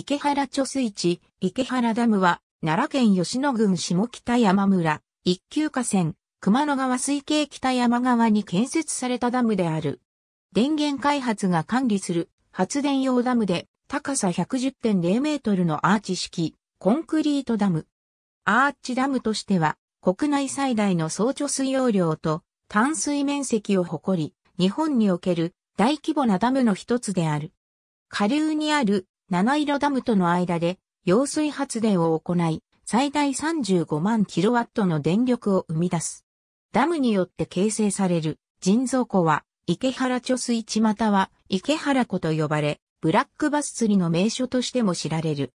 池原貯水池、池原ダムは、奈良県吉野郡下北山村、一級河川、熊野川水系北山側に建設されたダムである。電源開発が管理する発電用ダムで、高さ110.0メートルのアーチ式、コンクリートダム。アーチダムとしては、国内最大の総貯水容量と、淡水面積を誇り、日本における大規模なダムの一つである。下流にある七色ダムとの間で揚水発電を行い、最大35万キロワットの電力を生み出す。ダムによって形成される人造湖は池原貯水池または池原湖と呼ばれ、ブラックバス釣りの名所としても知られる。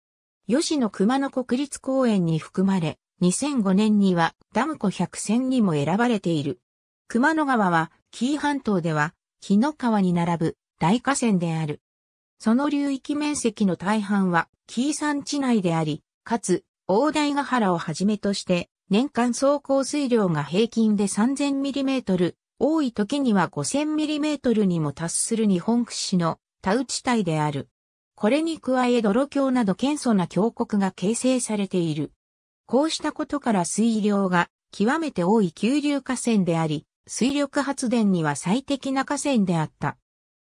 吉野熊野国立公園に含まれ、2005年にはダム湖100選にも選ばれている。熊野川は紀伊半島では木の川に並ぶ大河川である。その流域面積の大半は紀伊山地内であり、かつ、大台ヶ原をはじめとして、年間総降水量が平均で 3000mm、多い時には 5000mm にも達する日本屈指の田内帯である。これに加え泥橋など謙遜な峡谷が形成されている。こうしたことから水量が極めて多い急流河川であり、水力発電には最適な河川であった。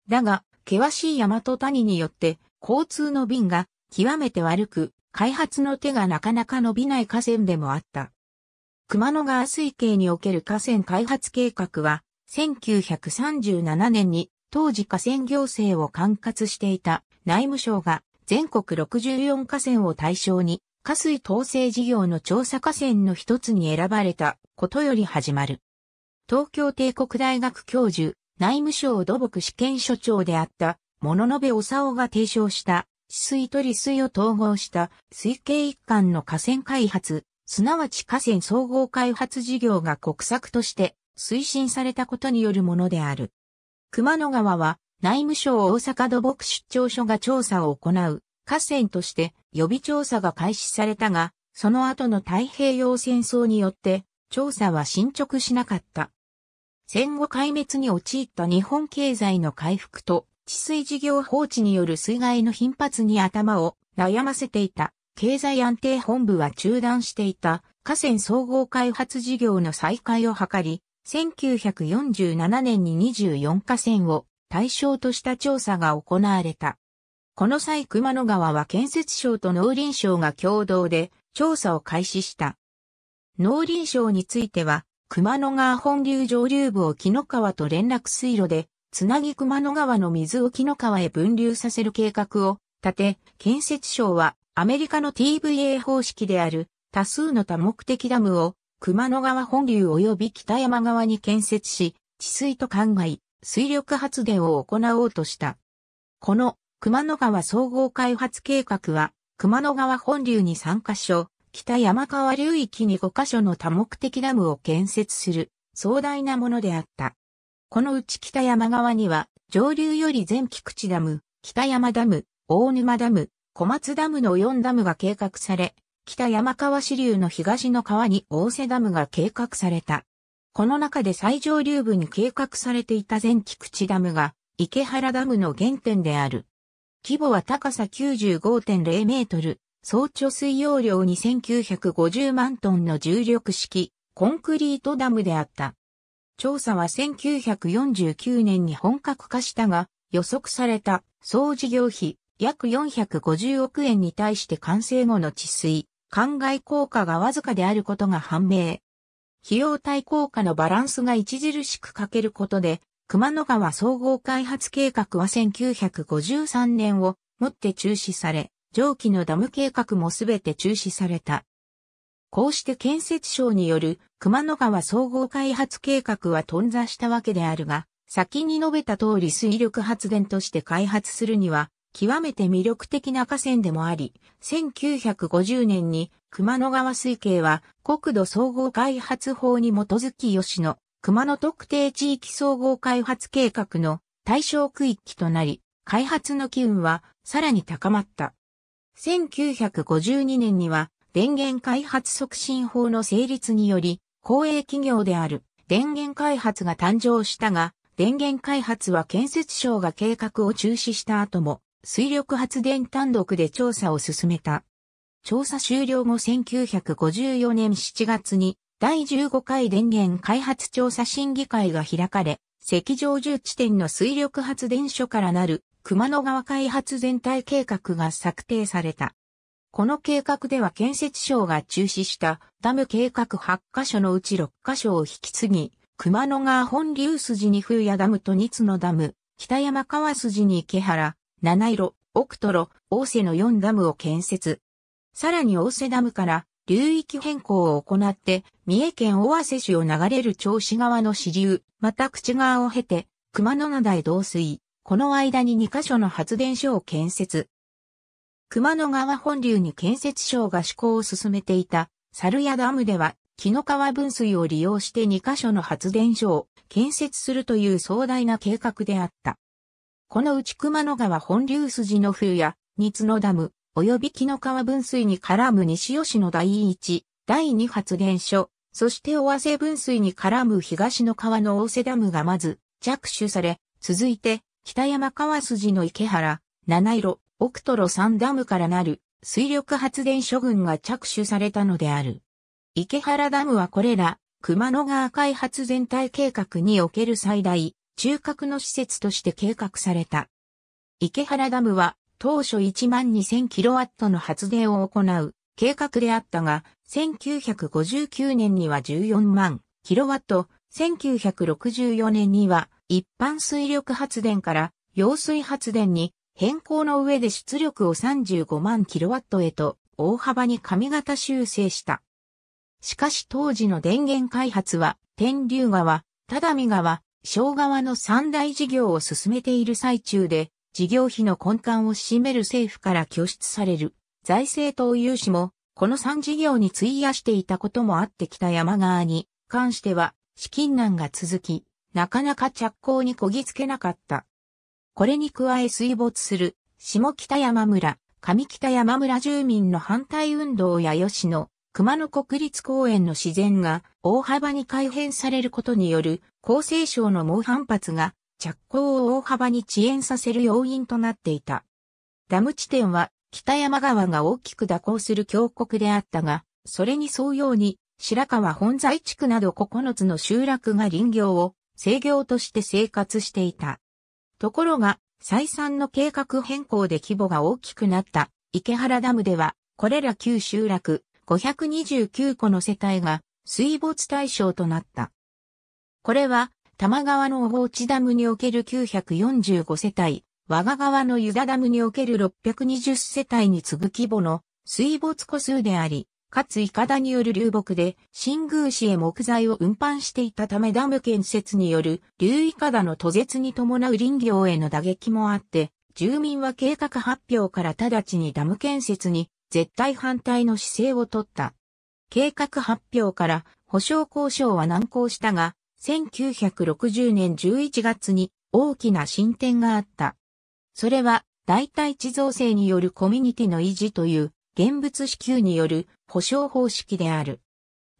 だが、険しい山と谷によって交通の便が極めて悪く、開発の手がなかなか伸びない河川でもあった。熊野川水系における河川開発計画は、1937年に当時河川行政を管轄していた内務省が全国64河川を対象に、河水統制事業の調査河川の一つに選ばれたことより始まる。東京帝国大学教授、内務省土木試験所長であった物延長夫が提唱した治水と利水を統合した水系一貫の河川開発、すなわち河川総合開発事業が国策として推進されたことによるものである。熊野川は内務省大阪土木出張所が調査を行う河川として予備調査が開始されたが、その後の太平洋戦争によって調査は進捗しなかった。戦後壊滅に陥った日本経済の回復と治水事業放置による水害の頻発に頭を悩ませていた経済安定本部は中断していた河川総合開発事業の再開を図り、1947年に24河川を対象とした調査が行われた。この際熊野川は建設省と農林省が共同で調査を開始した。農林省については熊野川本流上流部を木の川と連絡水路で、つなぎ熊野川の水を木の川へ分流させる計画を立て、建設省はアメリカの TVA 方式である多数の多目的ダムを熊野川本流及び北山側に建設し、治水と灌漑、水力発電を行おうとした。この熊野川総合開発計画は熊野川本流に3カ所、北山川流域に5カ所の多目的ダムを建設する壮大なものであった。このうち北山川には上流より全菊池ダム、北山ダム、大沼ダム、小松ダムの4ダムが計画され、北山川支流の東の川に大瀬ダムが計画された。この中で最上流部に計画されていた全菊池ダムが池原ダムの原点である。規模は高さ95.0メートル、総貯水容量2950万トンの重力式コンクリートダムであった。調査は1949年に本格化したが、予測された総事業費約450億円に対して完成後の治水、灌漑効果がわずかであることが判明。費用対効果のバランスが著しく欠けることで、熊野川総合開発計画は1953年をもって中止され、上記のダム計画もすべて中止された。こうして建設省による熊野川総合開発計画は頓挫したわけであるが、先に述べた通り水力発電として開発するには、極めて魅力的な河川でもあり、1950年に熊野川水系は国土総合開発法に基づき吉野、熊野特定地域総合開発計画の対象区域となり、開発の機運はさらに高まった。1952年には電源開発促進法の成立により、公営企業である電源開発が誕生したが、電源開発は建設省が計画を中止した後も、水力発電単独で調査を進めた。調査終了後1954年7月に第15回電源開発調査審議会が開かれ、石上重地点の水力発電所からなる熊野川開発全体計画が策定された。この計画では建設省が中止したダム計画8カ所のうち6カ所を引き継ぎ、熊野川本流筋に冬谷ダムと二つのダム、北山川筋に池原、七色、奥トロ、大瀬の4ダムを建設。さらに大瀬ダムから流域変更を行って、三重県尾鷲市を流れる銚子川の支流、また口川を経て、熊野灘へ導水。この間に2カ所の発電所を建設。熊野川本流に建設省が施行を進めていた、猿屋ダムでは、木の川分水を利用して2カ所の発電所を建設するという壮大な計画であった。このうち熊野川本流筋の冬や、つのダム、及び木の川分水に絡む西吉野第一、第二発電所、そして尾鷲分水に絡む東の川の大瀬ダムがまず着手され、続いて北山川筋の池原、七色、奥トロ三ダムからなる水力発電所群が着手されたのである。池原ダムはこれら、熊野川開発全体計画における最大、中核の施設として計画された。池原ダムは、当初1万2000キロワットの発電を行う計画であったが、1959年には14万キロワット、1964年には一般水力発電から揚水発電に変更の上で出力を35万キロワットへと大幅に上型修正した。しかし当時の電源開発は、天竜川、只見川、小川の三大事業を進めている最中で、事業費の根幹を占める政府から拠出される財政投融資も、この3事業に費やしていたこともあってきた山側に関しては資金難が続き、なかなか着工にこぎつけなかった。これに加え水没する下北山村、上北山村住民の反対運動や吉野、熊野国立公園の自然が大幅に改変されることによる厚生省の猛反発が着工を大幅に遅延させる要因となっていた。ダム地点は北山川が大きく蛇行する峡谷であったが、それに沿うように白川本在地区など9つの集落が林業を制業として生活していた。ところが、再三の計画変更で規模が大きくなった池原ダムでは、これら旧集落529個の世帯が水没対象となった。これは多摩川の大地ダムにおける945世帯、和賀川のユダダムにおける620世帯に次ぐ規模の水没個数であり、かつイカダによる流木で新宮市へ木材を運搬していたためダム建設による流イカダの途絶に伴う林業への打撃もあって、住民は計画発表から直ちにダム建設に絶対反対の姿勢を取った。計画発表から保証交渉は難航したが、1960年11月に大きな進展があった。それは代替地造成によるコミュニティの維持という現物支給による保障方式である。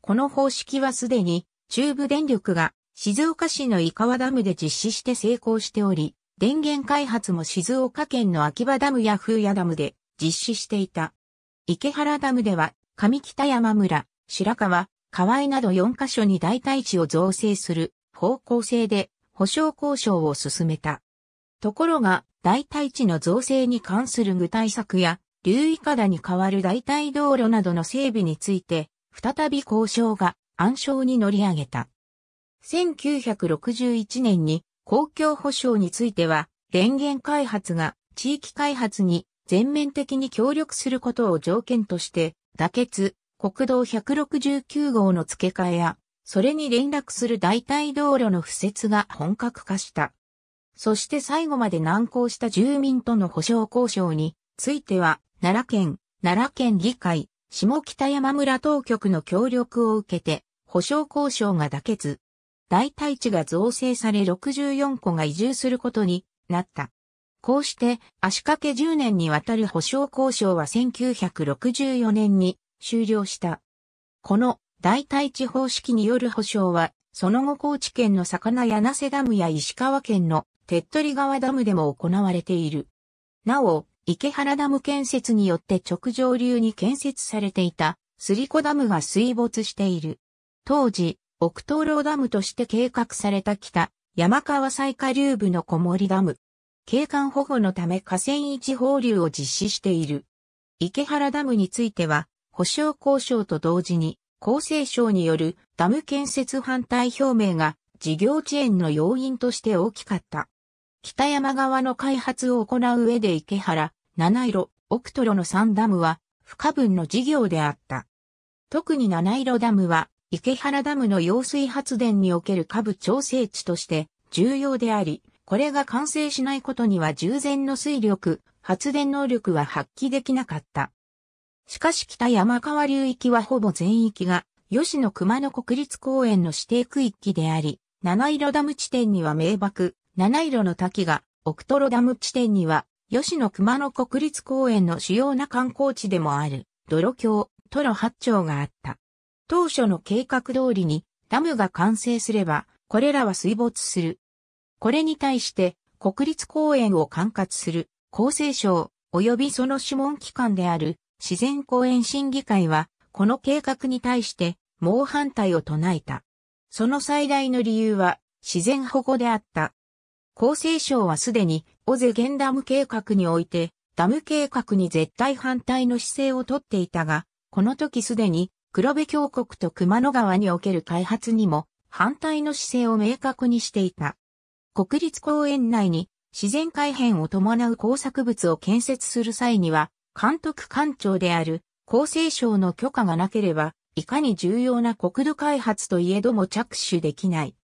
この方式はすでに中部電力が静岡市の伊川ダムで実施して成功しており、電源開発も静岡県の秋葉ダムや風屋ダムで実施していた。池原ダムでは上北山村、白川、河合など4カ所に代替地を造成する方向性で保証交渉を進めた。ところが、代替地の造成に関する具体策や、流域下に代わる代替道路などの整備について、再び交渉が暗礁に乗り上げた。1961年に公共保障については、電源開発が地域開発に全面的に協力することを条件として、妥結、国道169号の付け替えや、それに連絡する代替道路の敷設が本格化した。そして最後まで難航した住民との保障交渉については、奈良県、奈良県議会、下北山村当局の協力を受けて、保障交渉が妥結。代替地が造成され64個が移住することになった。こうして、足掛け10年にわたる保障交渉は1964年に終了した。この代替地方式による保障は、その後高知県の魚柳瀬ダムや石川県の手っ取り川ダムでも行われている。なお、池原ダム建設によって直上流に建設されていた、スリコダムが水没している。当時、奥東楼ダムとして計画された北、山川最下流部の小森ダム。景観保護のため河川一放流を実施している。池原ダムについては、保証交渉と同時に、厚生省によるダム建設反対表明が事業遅延の要因として大きかった。北山側の開発を行う上で池原、七色、奥トロの3ダムは不可分の事業であった。特に七色ダムは池原ダムの揚水発電における下部調整地として重要であり、これが完成しないことには従前の水力、発電能力は発揮できなかった。しかし北山川流域はほぼ全域が吉野熊野国立公園の指定区域であり、七色ダム地点には名瀑、七色の滝が、奥トロダム地点には、吉野熊野国立公園の主要な観光地でもある、泥橋、トロ八丁があった。当初の計画通りに、ダムが完成すれば、これらは水没する。これに対して、国立公園を管轄する、厚生省、及びその諮問機関である、自然公園審議会は、この計画に対して、猛反対を唱えた。その最大の理由は、自然保護であった。厚生省はすでに、ゼ瀬ンダム計画において、ダム計画に絶対反対の姿勢をとっていたが、この時すでに、黒部峡谷と熊野川における開発にも、反対の姿勢を明確にしていた。国立公園内に、自然改変を伴う工作物を建設する際には、監督官庁である厚生省の許可がなければ、いかに重要な国土開発といえども着手できない。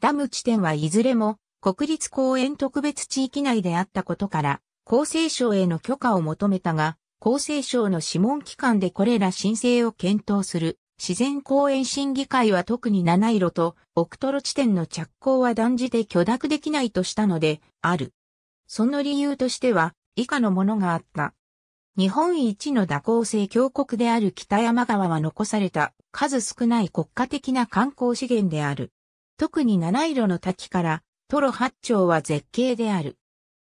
ダム地点はいずれも国立公園特別地域内であったことから、厚生省への許可を求めたが、厚生省の諮問機関でこれら申請を検討する自然公園審議会は特に七色と奥トロ地点の着工は断じて許諾できないとしたのである。その理由としては以下のものがあった。日本一の蛇行性峡谷である北山川は残された数少ない国家的な観光資源である。特に七色の滝から、トロ八丁は絶景である。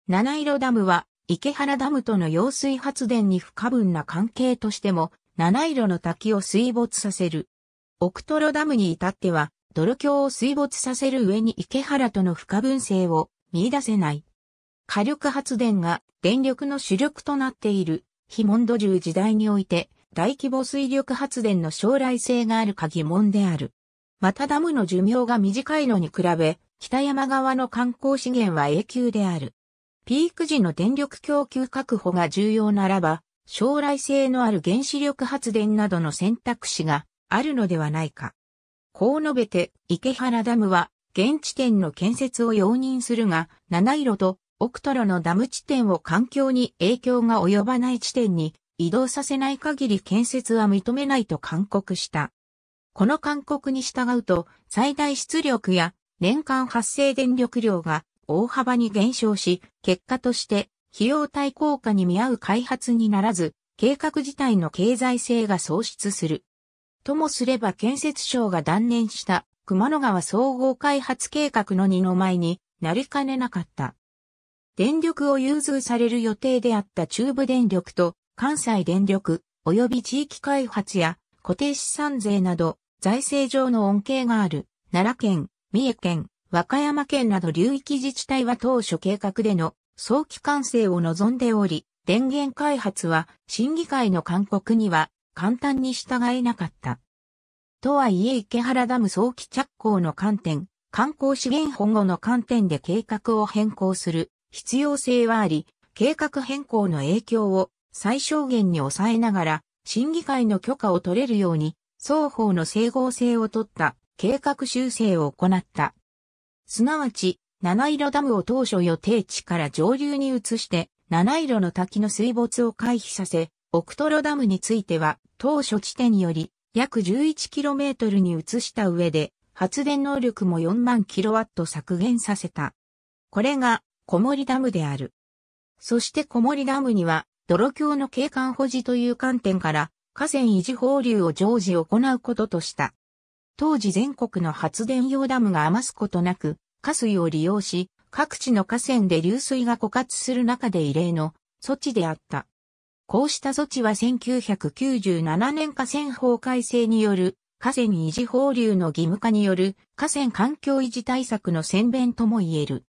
七色ダムは、池原ダムとの揚水発電に不可分な関係としても、七色の滝を水没させる。奥トロダムに至っては、泥橋を水没させる上に池原との不可分性を見出せない。火力発電が電力の主力となっている非モンド重時代において、大規模水力発電の将来性があるか疑問である。またダムの寿命が短いのに比べ、北山側の観光資源は永久である。ピーク時の電力供給確保が重要ならば、将来性のある原子力発電などの選択肢があるのではないか。こう述べて、池原ダムは現地点の建設を容認するが、七色とオクトロのダム地点を環境に影響が及ばない地点に移動させない限り建設は認めないと勧告した。この勧告に従うと最大出力や年間発生電力量が大幅に減少し、結果として費用対効果に見合う開発にならず、計画自体の経済性が喪失する。ともすれば建設省が断念した熊野川総合開発計画の二の前になりかねなかった。電力を融通される予定であった中部電力と関西電力及び地域開発や固定資産税など財政上の恩恵がある奈良県、三重県、和歌山県など流域自治体は当初計画での早期完成を望んでおり、電源開発は審議会の勧告には簡単に従えなかった。とはいえ池原ダム早期着工の観点、観光資源保護の観点で計画を変更する必要性はあり、計画変更の影響を最小限に抑えながら、審議会の許可を取れるように、双方の整合性を取った計画修正を行った。すなわち、七色ダムを当初予定地から上流に移して、七色の滝の水没を回避させ、オクトロダムについては、当初地点より約 11km に移した上で、発電能力も4万 kW 削減させた。これが小森ダムである。そして小森ダムには、泥橋の景観保持という観点から、河川維持放流を常時行うこととした。当時全国の発電用ダムが余すことなく、河水を利用し、各地の河川で流水が枯渇する中で異例の措置であった。こうした措置は1997年河川法改正による河川維持放流の義務化による河川環境維持対策の宣弁とも言える。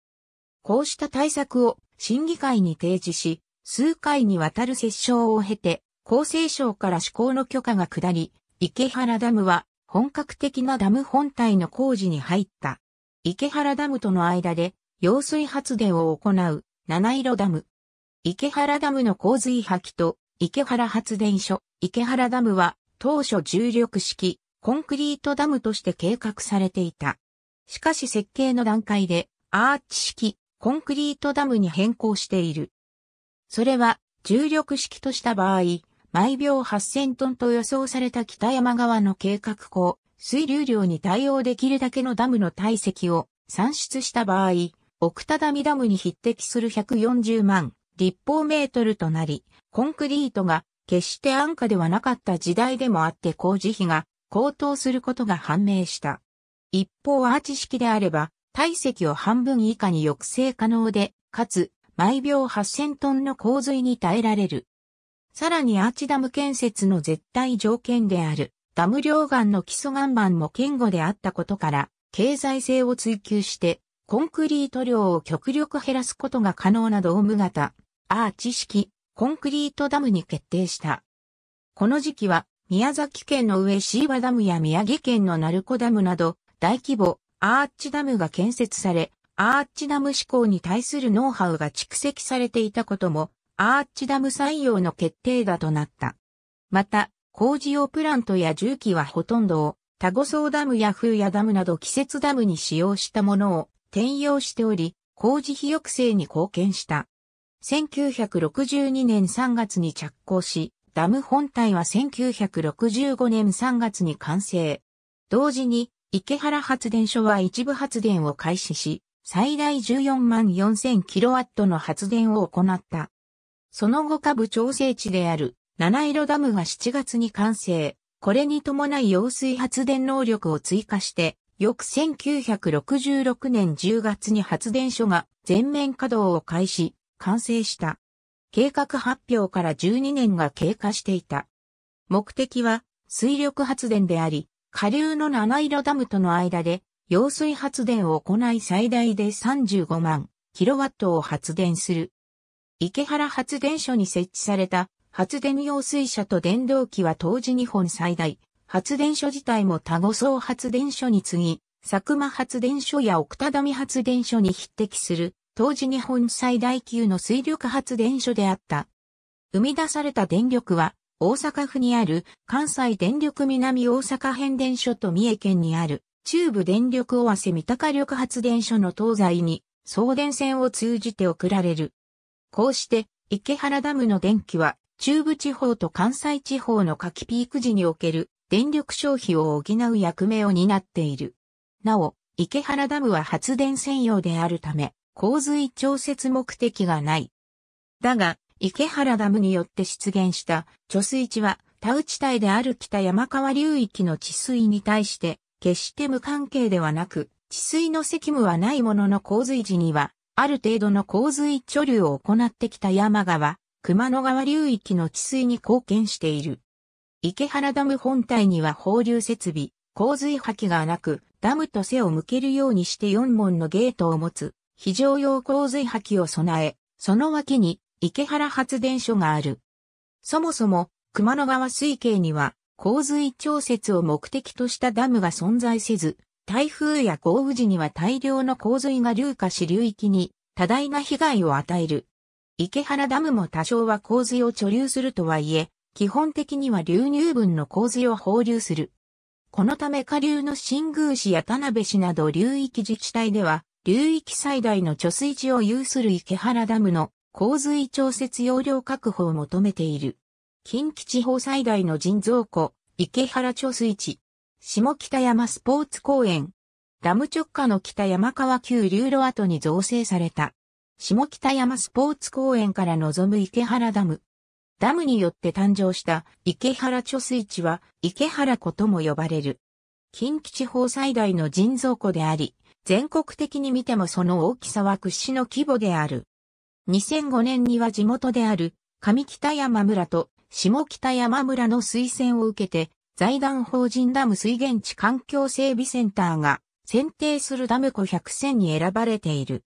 こうした対策を審議会に提示し、数回にわたる折衝を経て、厚生省から施行の許可が下り、池原ダムは本格的なダム本体の工事に入った。池原ダムとの間で揚水発電を行う七色ダム。池原ダムの洪水破棄と池原発電所、池原ダムは当初重力式コンクリートダムとして計画されていた。しかし設計の段階でアーチ式コンクリートダムに変更している。それは重力式とした場合、毎秒8000トンと予想された北山川の計画港、水流量に対応できるだけのダムの体積を算出した場合、奥田ダダムに匹敵する140万立方メートルとなり、コンクリートが決して安価ではなかった時代でもあって工事費が高騰することが判明した。一方アーチ式であれば、体積を半分以下に抑制可能で、かつ、毎秒8000トンの洪水に耐えられる。さらにアーチダム建設の絶対条件である、ダム両岸の基礎岩盤も堅固であったことから、経済性を追求して、コンクリート量を極力減らすことが可能なドーム型、アーチ式、コンクリートダムに決定した。この時期は、宮崎県の上椎葉ダムや宮城県の鳴子ダムなど、大規模、アーチダムが建設され、アーチダム施行に対するノウハウが蓄積されていたことも、アーチダム採用の決定打となった。また、工事用プラントや重機はほとんどを、タゴソウダムやフーヤダムなど季節ダムに使用したものを転用しており、工事費抑制に貢献した。1962年3月に着工し、ダム本体は1965年3月に完成。同時に池原発電所は一部発電を開始し、最大14万4000キロワットの発電を行った。その後下部調整地である七色ダムが7月に完成。これに伴い揚水発電能力を追加して、翌1966年10月に発電所が全面稼働を開始、完成した。計画発表から12年が経過していた。目的は水力発電であり、下流の七色ダムとの間で、揚水発電を行い最大で35万キロワットを発電する。池原発電所に設置された発電用水車と電動機は当時日本最大。発電所自体も多護層発電所に次ぎ、佐久間発電所や奥多摩発電所に匹敵する、当時日本最大級の水力発電所であった。生み出された電力は、大阪府にある関西電力南大阪変電所と三重県にある中部電力尾鷲三鷹力発電所の東西に送電線を通じて送られる。こうして池原ダムの電気は中部地方と関西地方の夏季ピーク時における電力消費を補う役目を担っている。なお、池原ダムは発電専用であるため、洪水調節目的がない。だが、池原ダムによって出現した貯水池は田内帯である北山川流域の治水に対して決して無関係ではなく、治水の責務はないものの洪水時には、ある程度の洪水貯留を行ってきた山川、熊野川流域の治水に貢献している。池原ダム本体には放流設備、洪水破棄がなく、ダムと背を向けるようにして4門のゲートを持つ、非常用洪水破棄を備え、その脇に池原発電所がある。そもそも、熊野川水系には、洪水調節を目的としたダムが存在せず、台風や豪雨時には大量の洪水が流下し流域に多大な被害を与える。池原ダムも多少は洪水を貯留するとはいえ、基本的には流入分の洪水を放流する。このため下流の新宮市や田辺市など流域自治体では、流域最大の貯水池を有する池原ダムの洪水調節容量確保を求めている。近畿地方最大の人造湖、池原貯水池、下北山スポーツ公園、ダム直下の北山川急流路跡に造成された。下北山スポーツ公園から望む池原ダム。ダムによって誕生した池原貯水池は池原湖とも呼ばれる。近畿地方最大の人造湖であり、全国的に見てもその大きさは屈指の規模である。2005年には地元である上北山村と下北山村の推薦を受けて財団法人ダム水源地環境整備センターが選定するダム湖100選に選ばれている。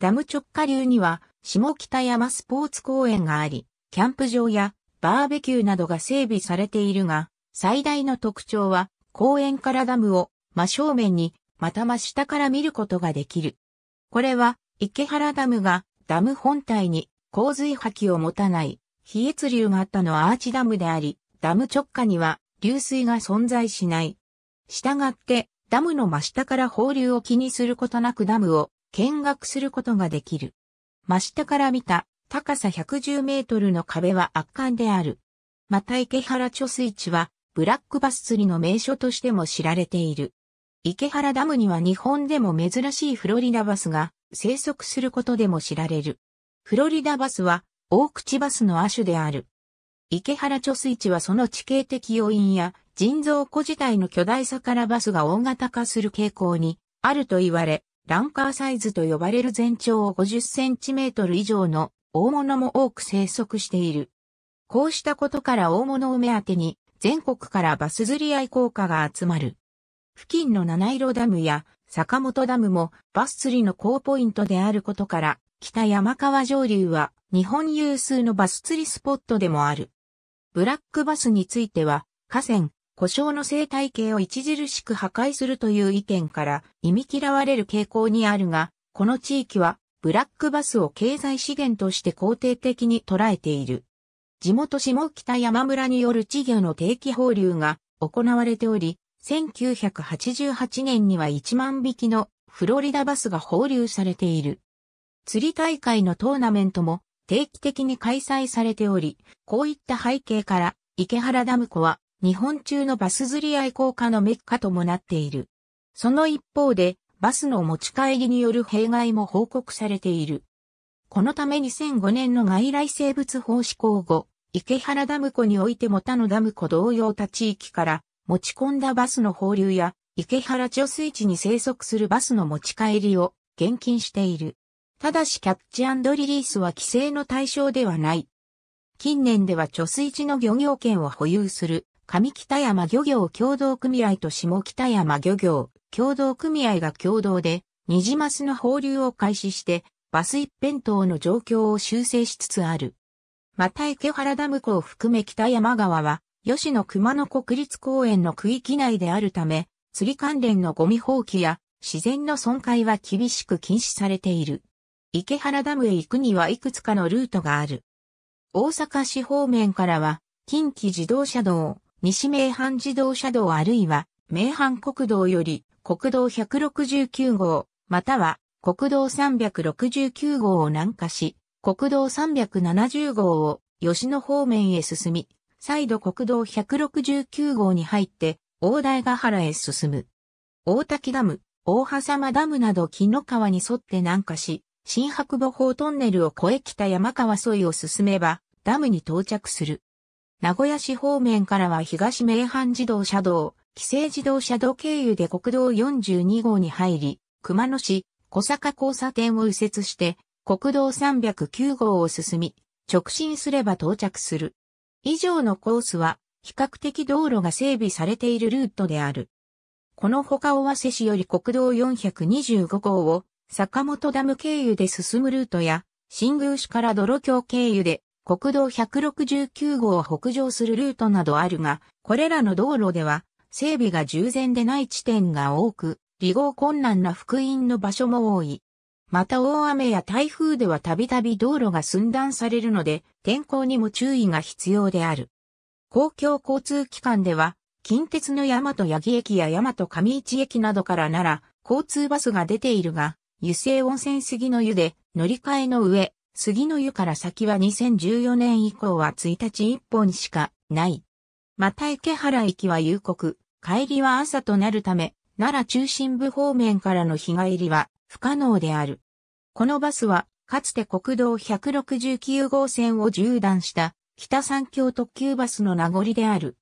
ダム直下流には下北山スポーツ公園があり、キャンプ場やバーベキューなどが整備されているが、最大の特徴は公園からダムを真正面にまた真下から見ることができる。これは池原ダムがダム本体に洪水波及を持たない、非越流があったのはアーチダムであり、ダム直下には流水が存在しない。したがって、ダムの真下から放流を気にすることなくダムを見学することができる。真下から見た高さ110メートルの壁は圧巻である。また池原貯水池はブラックバス釣りの名所としても知られている。池原ダムには日本でも珍しいフロリダバスが生息することでも知られる。フロリダバスは大口バスの亜種である。池原貯水池はその地形的要因や人造湖自体の巨大さからバスが大型化する傾向にあると言われ、ランカーサイズと呼ばれる全長50センチメートル以上の大物も多く生息している。こうしたことから大物を目当てに全国からバス釣り愛好家が集まる。付近の七色ダムや坂本ダムもバス釣りの高ポイントであることから、北山川上流は日本有数のバス釣りスポットでもある。ブラックバスについては、河川、故障の生態系を著しく破壊するという意見から、忌み嫌われる傾向にあるが、この地域は、ブラックバスを経済資源として肯定的に捉えている。地元下北山村による稚魚の定期放流が行われており、1988年には1万匹のフロリダバスが放流されている。釣り大会のトーナメントも定期的に開催されており、こういった背景から池原ダム湖は日本中のバス釣り愛好家のメッカともなっている。その一方でバスの持ち帰りによる弊害も報告されている。このため2005年の外来生物法施行後、池原ダム湖においても他のダム湖同様他地域から持ち込んだバスの放流や、池原貯水池に生息するバスの持ち帰りを厳禁している。ただしキャッチリリースは規制の対象ではない。近年では貯水池の漁業権を保有する上北山漁業協同組合と下北山漁業協同組合が共同でニジマスの放流を開始してバス一辺倒の状況を修正しつつある。また池原ダム湖を含め北山川は吉野熊野国立公園の区域内であるため、釣り関連のゴミ放棄や自然の損壊は厳しく禁止されている。池原ダムへ行くにはいくつかのルートがある。大阪市方面からは、近畿自動車道、西名阪自動車道あるいは、名阪国道より国道169号、または国道369号を南下し、国道370号を吉野方面へ進み、再度国道169号に入って、大台ヶ原へ進む。大滝ダム、大波様ダムなど木の川に沿って南下し、新白母法トンネルを越え北山川沿いを進めば、ダムに到着する。名古屋市方面からは東名阪自動車道、規制自動車道経由で国道42号に入り、熊野市、小坂交差点を右折して、国道309号を進み、直進すれば到着する。以上のコースは、比較的道路が整備されているルートである。このほか尾鷲市より国道425号を坂本ダム経由で進むルートや、新宮市から泥橋経由で国道169号を北上するルートなどあるが、これらの道路では整備が従前でない地点が多く、離合困難な福音の場所も多い。また大雨や台風ではたびたび道路が寸断されるので、天候にも注意が必要である。公共交通機関では、近鉄の大和八木駅や大和上市駅などからなら、交通バスが出ているが、油性温泉杉の湯で乗り換えの上、杉の湯から先は2014年以降は1日1本しかない。また池原駅は夕刻、帰りは朝となるため、奈良中心部方面からの日帰りは不可能である。このバスは、かつて国道169号線を縦断した北三峡特急バスの名残である。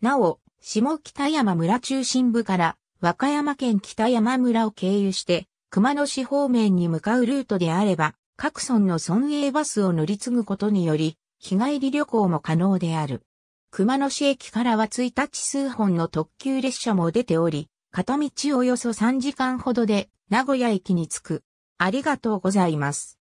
なお、下北山村中心部から和歌山県北山村を経由して熊野市方面に向かうルートであれば、各村の村営バスを乗り継ぐことにより、日帰り旅行も可能である。熊野市駅からは1日数本の特急列車も出ており、片道およそ3時間ほどで名古屋駅に着く。ありがとうございます。